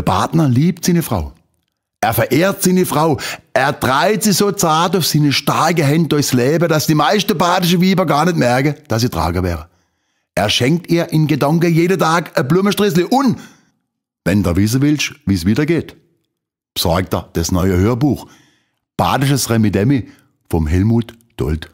Der Partner liebt seine Frau. Er verehrt seine Frau. Er treibt sie so zart auf seine starke Hände durchs Leben, dass die meisten badischen Weiber gar nicht merken, dass sie Trager wäre. Er schenkt ihr in Gedanken jeden Tag ein Blumenstrissli und, wenn du wissen willst, wie es wieder geht, besorgt er das neue Hörbuch Badisches Remi Demi vom Helmut Dold.